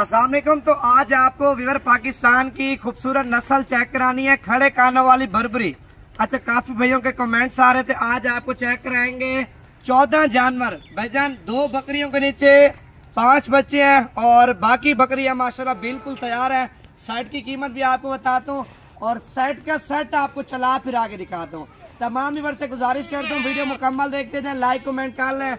असलम तो आज आपको विवर पाकिस्तान की खूबसूरत नस्ल चेक करानी है खड़े कानों वाली बर्बरी अच्छा काफी भाइयों के कमेंट्स आ रहे थे आज आपको चेक कराएंगे चौदह जानवर भाईजान दो बकरियों के नीचे पांच बच्चे हैं और बाकी बकरियां माशाल्लाह बिल्कुल तैयार है सेट की कीमत भी आपको बताता हूँ और सेट का सेट आपको चला फिर आगे दिखाता हूँ तमाम विवर से गुजारिश करता हूँ वीडियो मुकम्मल देखते जाए लाइक कमेंट कर लें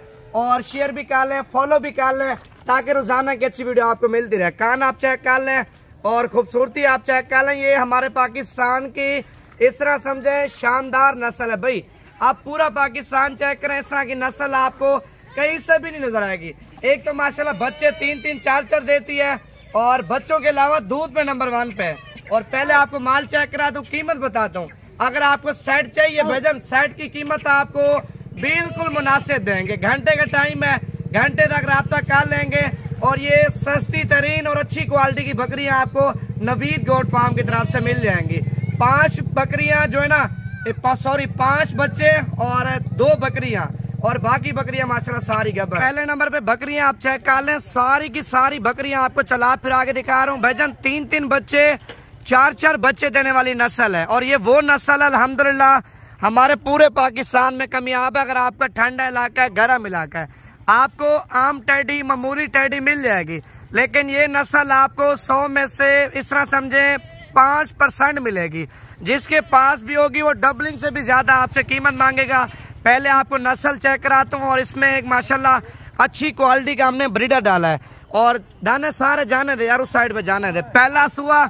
और शेयर भी कर लें फॉलो भी कर लें ताकि रोजाना की अच्छी वीडियो आपको मिलती रहे कान आप चेक कर लें और खूबसूरती आप चेक कर लें ये हमारे पाकिस्तान की इस तरह समझे शानदार नस्ल है भाई आप पूरा पाकिस्तान चेक करें इस तरह की नस्ल आपको कहीं से भी नहीं नजर आएगी एक तो माशाल्लाह बच्चे तीन तीन चार चार देती है और बच्चों के अलावा दूध में नंबर वन पे है और पहले आपको माल चेक करा तो कीमत बताता हूँ अगर आपको सेट चाहिए हाँ। भजन सेट की कीमत आपको बिल्कुल मुनासिब देंगे घंटे का टाइम है घंटे तक तक कर लेंगे और ये सस्ती तरीन और अच्छी क्वालिटी की बकरियां आपको नवीद गोट फार्म की तरफ से मिल जाएंगी पांच बकरियां जो है ना सॉरी पांच बच्चे और दो बकरियां और बाकी बकरियां माशाल्लाह सारी गबर पहले नंबर पे बकरियां आप चेक कर लें सारी की सारी बकरियां आपको चला फिर आगे दिखा रहा हूँ भैजन तीन तीन बच्चे चार चार बच्चे देने वाली नस्ल है और ये वो नस्ल है अलहमदुल्ला हमारे पूरे पाकिस्तान में कमियाब है अगर आपका ठंडा इलाका है गर्म इलाका है आपको आम टैडी ममूरी टैडी मिल जाएगी लेकिन ये नस्ल आपको सौ में से इस तरह समझे पाँच परसेंट मिलेगी जिसके पास भी होगी वो डबलिंग से भी ज़्यादा आपसे कीमत मांगेगा पहले आपको नस्ल चेक कराता हूँ और इसमें एक माशाल्लाह अच्छी क्वालिटी का हमने ब्रीडर डाला है और दाने सारे जाने दे यार उस साइड पे जाने दे पहला सुआ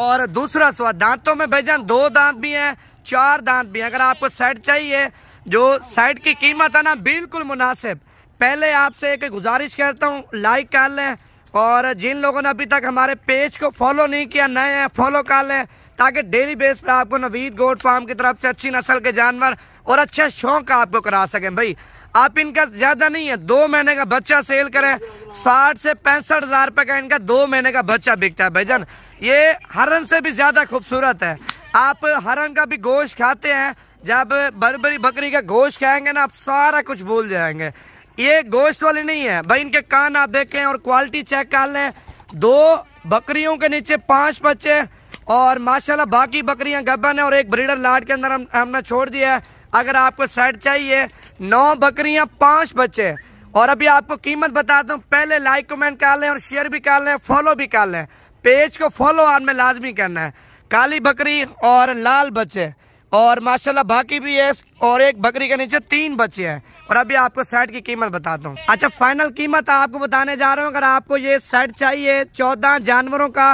और दूसरा सुआ दांतों में भेजन दो दांत भी हैं चार दांत भी हैं अगर आपको सेट चाहिए जो साइड की कीमत है ना बिल्कुल मुनासिब पहले आपसे एक गुजारिश करता हूँ लाइक कर लें और जिन लोगों ने अभी तक हमारे पेज को फॉलो नहीं किया नए हैं फॉलो कर लें ताकि डेली बेस पर आपको नवीद गोड फार्म की तरफ से अच्छी नस्ल के जानवर और अच्छा शौक आपको करा सकें भाई आप इनका ज़्यादा नहीं है दो महीने का बच्चा सेल करें साठ से पैंसठ हज़ार रुपये का इनका दो महीने का बच्चा बिकता है भैजन ये हरन से भी ज़्यादा खूबसूरत है आप हरन का भी गोश्त खाते हैं जब बरबरी बकरी का गोश्त खाएंगे ना आप सारा कुछ भूल जाएंगे ये गोश्त वाले नहीं है भाई इनके कान आप देखें और क्वालिटी चेक कर लें दो बकरियों के नीचे पांच बच्चे और माशाल्लाह बाकी बकरियां गबन है और एक ब्रीडर लाट के अंदर हम हमने छोड़ दिया है अगर आपको सेट चाहिए नौ बकरियां पांच बच्चे और अभी आपको कीमत बताता हूँ पहले लाइक कमेंट कर लें और शेयर भी कर लें फॉलो भी कर लें पेज को फॉलो आने लाजमी करना है काली बकरी और लाल बच्चे और माशाल्लाह बाकी भी है और एक बकरी के नीचे तीन बच्चे हैं और अभी आपको सेट की कीमत बताता हूँ अच्छा फाइनल कीमत आपको बताने जा रहा हूँ अगर आपको ये सेट चाहिए चौदह जानवरों का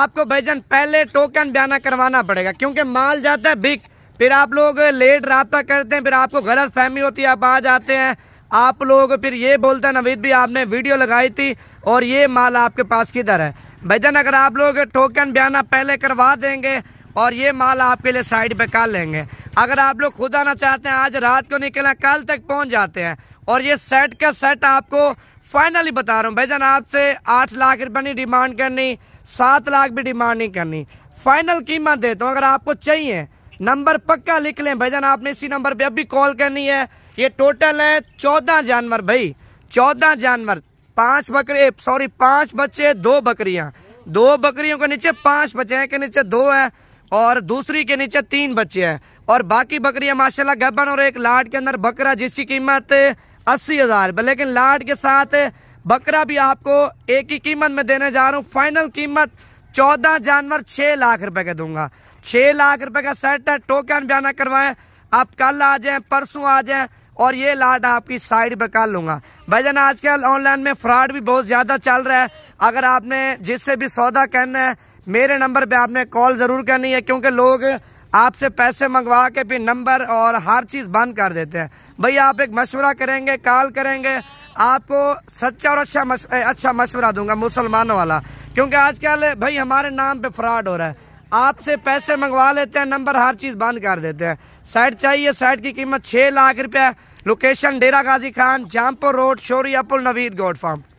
आपको भाईजन पहले टोकन बयाना करवाना पड़ेगा क्योंकि माल जाता है बिक फिर आप लोग लेट रबता करते हैं फिर आपको गलत फहमी होती है आप आ जाते हैं आप लोग फिर ये बोलते हैं नवीद भी आपने वीडियो लगाई थी और ये माल आपके पास किधर है भाईजान अगर आप लोग टोकन बयाना पहले करवा देंगे और ये माल आपके लिए साइड पे कर लेंगे अगर आप लोग खुद आना चाहते हैं आज रात को निकलना कल तक पहुंच जाते हैं और ये सेट का सेट आपको फाइनली बता रहा हूँ जान आपसे आठ लाख रुपये नहीं डिमांड करनी सात लाख भी डिमांड नहीं करनी फाइनल कीमत देता हूँ अगर आपको चाहिए नंबर पक्का लिख लें भाईजान आपने इसी नंबर पर अभी कॉल करनी है ये टोटल है चौदह जानवर भाई चौदह जानवर पांच बकरे सॉरी पांच बच्चे दो बकरियां दो बकरियों के नीचे पांच बच्चे हैं के नीचे दो है और दूसरी के नीचे तीन बच्चे हैं और बाकी बकरियां माशाल्लाह गबन और एक लाट के अंदर बकरा जिसकी कीमत अस्सी हज़ार लेकिन लाट के साथ बकरा भी आपको एक ही कीमत में देने जा रहा हूँ फाइनल कीमत चौदह जानवर छः लाख रुपए का दूंगा छः लाख रुपए का सेट है टोकन बयाना करवाएं आप कल आ जाएं परसों आ जाएं और ये लाट आपकी साइड पर कर लूंगा भाईजान आजकल ऑनलाइन में फ्रॉड भी बहुत ज़्यादा चल रहा है अगर आपने जिससे भी सौदा करना है मेरे नंबर पे आपने कॉल ज़रूर करनी है क्योंकि लोग आपसे पैसे मंगवा के फिर नंबर और हर चीज़ बंद कर देते हैं भाई आप एक मशवरा करेंगे कॉल करेंगे आपको सच्चा और अच्छा मश, अच्छा मशवरा दूंगा मुसलमानों वाला क्योंकि आजकल भाई हमारे नाम पे फ्रॉड हो रहा है आपसे पैसे मंगवा लेते हैं नंबर हर चीज़ बंद कर देते हैं साइट चाहिए साइट की कीमत छः लाख रुपया लोकेशन डेरा गाजी खान जामपुर रोड शोरी अपुल नवीद गोड फार्म